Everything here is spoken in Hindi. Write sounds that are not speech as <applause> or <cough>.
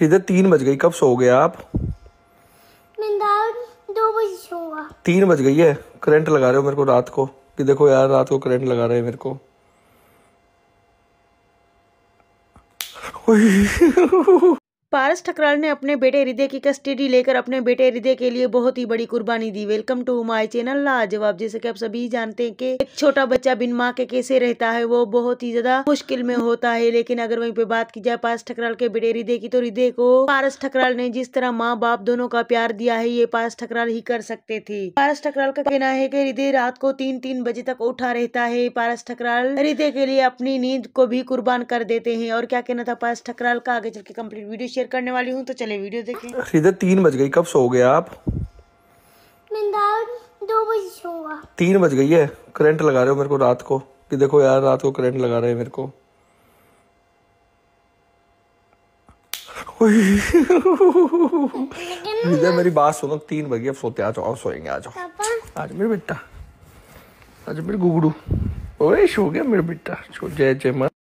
रिदत तीन बज गई कब सो गए आप दो बजे सोऊंगा तीन बज गई है करंट लगा रहे हो मेरे को रात को कि देखो यार रात को करंट लगा रहे हैं मेरे को <laughs> पारस ठकराल ने अपने बेटे हृदय की कस्टडी लेकर अपने बेटे हृदय के लिए बहुत ही बड़ी कुर्बानी दी वेलकम टू माय चैनल लाजवाब जैसे कि आप सभी जानते हैं कि एक छोटा बच्चा बिन माँ के कैसे रहता है वो बहुत ही ज्यादा मुश्किल में होता है लेकिन अगर वहीं पे बात की जाए पारस ठकराल के बेटे हृदय की तो हृदय को पारस ठकराल ने जिस तरह माँ बाप दोनों का प्यार दिया है ये पारस ठकराल ही कर सकते थे पारस ठकराल का कहना है की हृदय रात को तीन तीन बजे तक उठा रहता है पारस ठकराल हृदय के लिए अपनी नींद को भी कुर्बान कर देते हैं और क्या कहना था पारस ठकराल का आगे चल के कम्प्लीट वीडियो शेयर करने वाली हूँ तो चले वीडियो देखें सीधे तीन बज गई कब सो गए आप तीन बज गई है करंट लगा रहे हो मेरे को रात को कि देखो यार रात को करंट लगा रहे हैं मेरे को विजय <laughs> मेरी बात सुनो तीन बज बजे सोते आ जाओ सोएंगे आ जाओ आज मेरे बेटा आज मेरे गुगड़ू ओए सो गया मेरा बेटा जय जय माँ